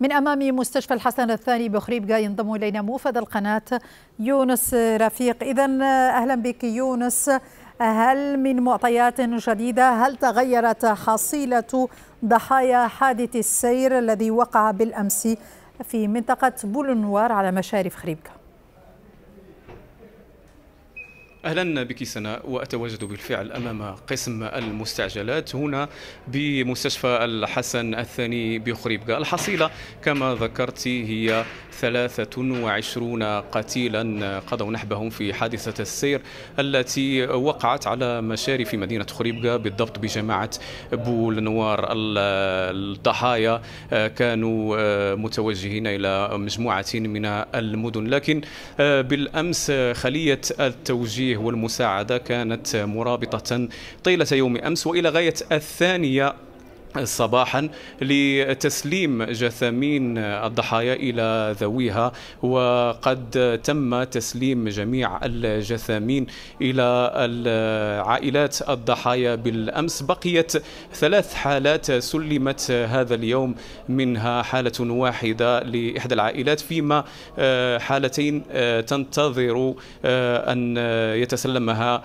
من أمام مستشفى الحسن الثاني بخريبكا ينضم إلينا موفد القناة يونس رفيق إذا أهلا بك يونس هل من معطيات جديدة هل تغيرت حصيلة ضحايا حادث السير الذي وقع بالأمس في منطقة بولنوار على مشارف خريبكا اهلا بك سناء واتواجد بالفعل امام قسم المستعجلات هنا بمستشفى الحسن الثاني بخريبكا الحصيله كما ذكرت هي 23 قتيلا قضوا نحبهم في حادثه السير التي وقعت على مشارف مدينه خريبكا بالضبط بجماعه بول نوار الضحايا كانوا متوجهين الى مجموعه من المدن لكن بالامس خليه التوجيه والمساعدة كانت مرابطة طيلة يوم أمس وإلى غاية الثانية صباحا لتسليم جثامين الضحايا الى ذويها وقد تم تسليم جميع الجثامين الى عائلات الضحايا بالامس بقيت ثلاث حالات سلمت هذا اليوم منها حاله واحده لاحدى العائلات فيما آه، حالتين آه، تنتظر آه، ان يتسلمها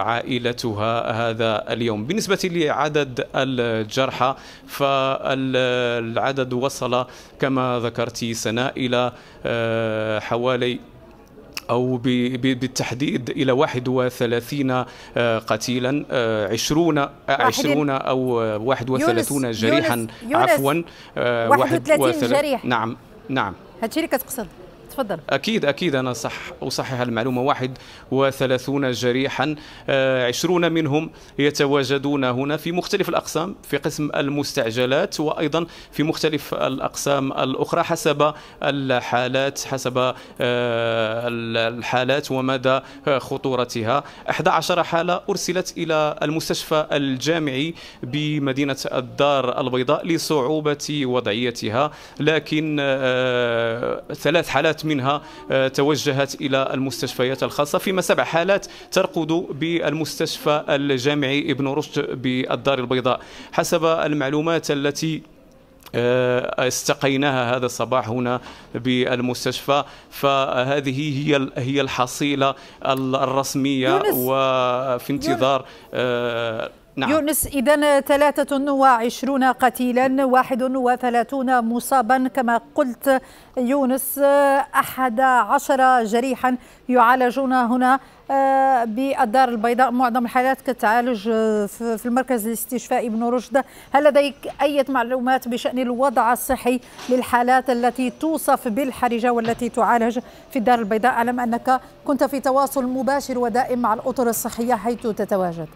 عائلتها هذا اليوم بالنسبه لعدد الجرحى الصحة فالعدد وصل كما ذكرت سناء إلى آه، حوالي أو بالتحديد إلى 31 آه، قتيلا 20 آه، 20 أو 31 جريحا يونس عفوا 31 جريح نعم نعم هادشي اللي كتقصد تفضل أكيد أكيد أنا صح أصحح المعلومة 31 جريحا 20 آه، منهم يتواجدون هنا في مختلف الأقسام في قسم المستعجلات وأيضا في مختلف الأقسام الأخرى حسب الحالات حسب آه، الحالات ومدى خطورتها 11 حالة أرسلت إلى المستشفى الجامعي بمدينة الدار البيضاء لصعوبة وضعيتها لكن آه، ثلاث حالات منها آه، توجهت إلى المستشفيات الخاصة فيما سبع حالات ترقد بالمستشفى الجامعي ابن رشد بالدار البيضاء حسب المعلومات التي آه، استقيناها هذا الصباح هنا بالمستشفى فهذه هي هي الحصيله الرسميه وفي انتظار آه، نعم. يونس إذا 23 قتيلا 31 مصابا كما قلت يونس 11 جريحا يعالجون هنا آه، بالدار البيضاء معظم الحالات كتعالج في المركز الاستشفائي بن رشد هل لديك أي معلومات بشأن الوضع الصحي للحالات التي توصف بالحرجة والتي تعالج في الدار البيضاء أعلم أنك كنت في تواصل مباشر ودائم مع الأطر الصحية حيث تتواجد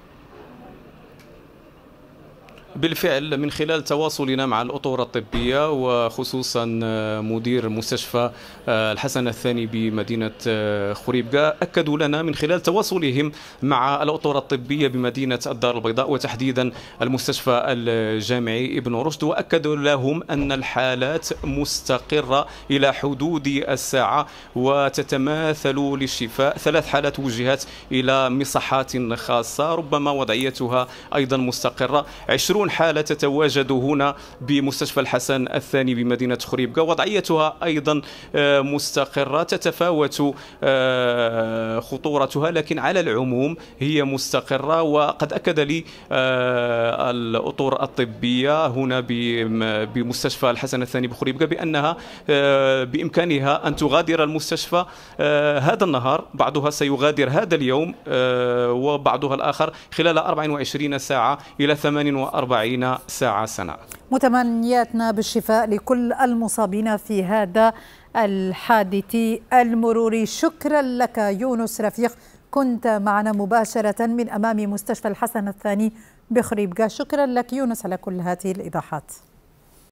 بالفعل من خلال تواصلنا مع الأطورة الطبية وخصوصا آه، مدير مستشفى آه، الحسن الثاني بمدينة آه، خريبكة أكدوا لنا من خلال تواصلهم مع الأطورة الطبية بمدينة الدار البيضاء وتحديدا المستشفى الجامعي ابن رشد وأكدوا لهم أن الحالات مستقرة إلى حدود الساعة وتتماثل للشفاء ثلاث حالات وجهت إلى مصحات خاصة ربما وضعيتها أيضا مستقرة 20 حالة تتواجد هنا بمستشفى الحسن الثاني بمدينة خريبكة وضعيتها أيضا آه، مستقرة تتفاوت آه، خطورتها لكن على العموم هي مستقرة وقد أكد لي آه، الأطر الطبية هنا بمستشفى الحسن الثاني بخريبكة بأنها بإمكانها أن تغادر المستشفى هذا النهار بعضها سيغادر هذا اليوم وبعضها الآخر خلال 24 ساعة إلى 48 40 ساعة سنة متمنياتنا بالشفاء لكل المصابين في هذا الحادث المروري شكرا لك يونس رفيق كنت معنا مباشرة من أمام مستشفى الحسن الثاني بخريبكة شكرا لك يونس على كل هذه الإيضاحات